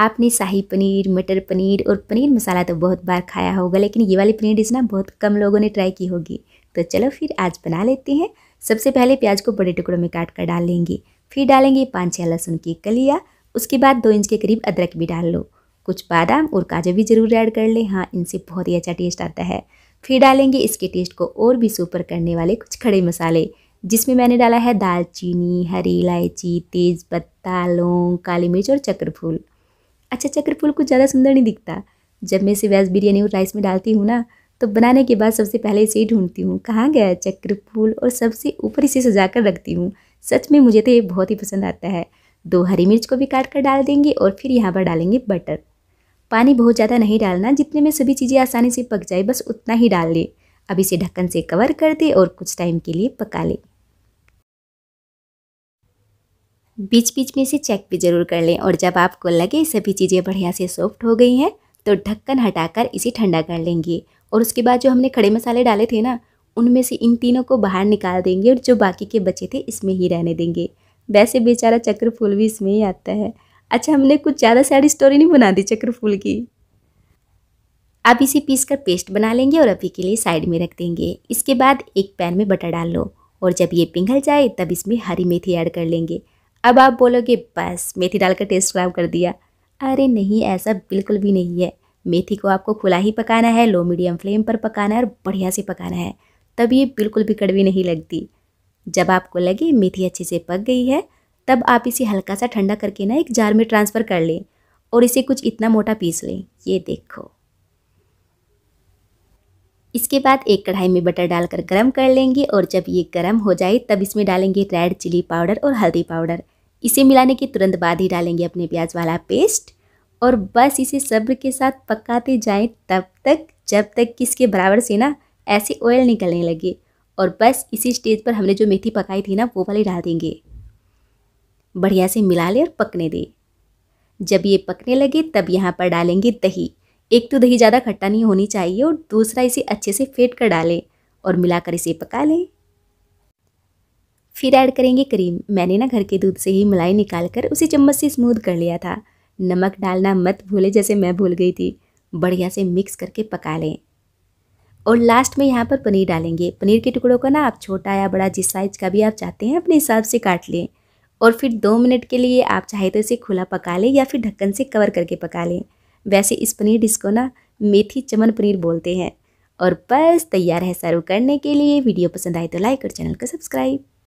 आपने शाही पनीर मटर पनीर और पनीर मसाला तो बहुत बार खाया होगा लेकिन ये वाली पनीर डिश ना बहुत कम लोगों ने ट्राई की होगी तो चलो फिर आज बना लेते हैं सबसे पहले प्याज को बड़े टुकड़ों में काट कर डाल लेंगे फिर डालेंगे पाँच छः लहसुन की कलिया उसके बाद दो इंच के करीब अदरक भी डाल लो कुछ बादाम और काजू भी ज़रूर ऐड कर लें हाँ इनसे बहुत ही अच्छा टेस्ट आता है फिर डालेंगे इसके टेस्ट को और भी सुपर करने वाले कुछ खड़े मसाले जिसमें मैंने डाला है दालचीनी हरी इलायची तेज़पत्ता लौंग काली मिर्च और चक्रफूल अच्छा चक्रफूल अच्छा, कुछ ज़्यादा सुंदर नहीं दिखता जब मैं इसे वेज बिरयानी और राइस में डालती हूँ ना तो बनाने के बाद सबसे पहले इसे ही ढूंढती हूँ कहाँ गया चक्रफूल और सबसे ऊपर इसे सजा कर रखती हूँ सच में मुझे तो ये बहुत ही पसंद आता है दो हरी मिर्च को भी काट कर डाल देंगे और फिर यहाँ पर डालेंगे बटर पानी बहुत ज़्यादा नहीं डालना जितने में सभी चीज़ें आसानी से पक जाए बस उतना ही डाल लें अब इसे ढक्कन से कवर कर दे और कुछ टाइम के लिए पका लें बीच बीच में इसे चेक भी ज़रूर कर लें और जब आपको लगे सभी चीज़ें बढ़िया से सॉफ्ट हो गई हैं तो ढक्कन हटाकर इसे ठंडा कर लेंगे और उसके बाद जो हमने खड़े मसाले डाले थे ना उनमें से इन तीनों को बाहर निकाल देंगे और जो बाकी के बचे थे इसमें ही रहने देंगे वैसे बेचारा चक्रफूल भी इसमें ही आता है अच्छा हमने कुछ ज़्यादा सैड स्टोरी नहीं बना दी चक्रफूल की आप इसे पीस कर पेस्ट बना लेंगे और अभी के लिए साइड में रख देंगे इसके बाद एक पैन में बटर डाल लो और जब ये पिघल जाए तब इसमें हरी मेथी ऐड कर लेंगे अब आप बोलोगे बस मेथी डाल कर टेस्ट खराब कर दिया अरे नहीं ऐसा बिल्कुल भी नहीं है मेथी को आपको खुला ही पकाना है लो मीडियम फ्लेम पर पकाना है और बढ़िया से पकाना है तब ये बिल्कुल भी कड़वी नहीं लगती जब आपको लगे मेथी अच्छे से पक गई है तब आप इसे हल्का सा ठंडा करके ना एक जार में ट्रांसफ़र कर लें और इसे कुछ इतना मोटा पीस लें ये देखो इसके बाद एक कढ़ाई में बटर डालकर गरम कर लेंगे और जब ये गरम हो जाए तब इसमें डालेंगे रेड चिली पाउडर और हल्दी पाउडर इसे मिलाने के तुरंत बाद ही डालेंगे अपने प्याज वाला पेस्ट और बस इसे सब्र के साथ पकाते जाएं तब तक जब तक कि इसके बराबर से ना ऐसे ऑयल निकलने लगे और बस इसी स्टेज पर हमने जो मेथी पकाई थी ना वो वाली डाल देंगे बढ़िया से मिला ले और पकने दे जब ये पकने लगे तब यहाँ पर डालेंगे दही एक तो दही ज़्यादा खट्टा नहीं होनी चाहिए और दूसरा इसे अच्छे से फेंट कर डालें और मिलाकर इसे पका लें फिर ऐड करेंगे क्रीम मैंने ना घर के दूध से ही मलाई निकाल कर उसे चम्मच से स्मूद कर लिया था नमक डालना मत भूले जैसे मैं भूल गई थी बढ़िया से मिक्स करके पका लें और लास्ट में यहाँ पर पनीर डालेंगे पनीर के टुकड़ों को ना आप छोटा या बड़ा जिस साइज का भी आप चाहते हैं अपने हिसाब से काट लें और फिर दो मिनट के लिए आप चाहे तो इसे खुला पका लें या फिर ढक्कन से कवर करके पका लें वैसे इस पनीर डिश को ना मेथी चमन पनीर बोलते हैं और बस तैयार है सर्व करने के लिए वीडियो पसंद आए तो लाइक और चैनल को सब्सक्राइब